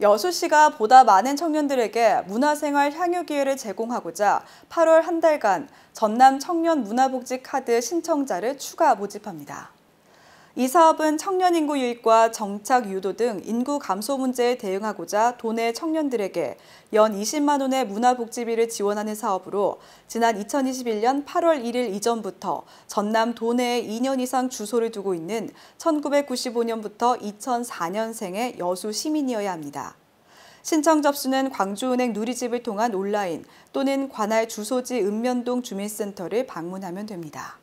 여수시가 보다 많은 청년들에게 문화생활 향유 기회를 제공하고자 8월 한 달간 전남 청년 문화복지 카드 신청자를 추가 모집합니다. 이 사업은 청년 인구 유입과 정착 유도 등 인구 감소 문제에 대응하고자 도내 청년들에게 연 20만 원의 문화복지비를 지원하는 사업으로 지난 2021년 8월 1일 이전부터 전남 도내에 2년 이상 주소를 두고 있는 1995년부터 2004년생의 여수 시민이어야 합니다. 신청 접수는 광주은행 누리집을 통한 온라인 또는 관할 주소지 읍면동 주민센터를 방문하면 됩니다.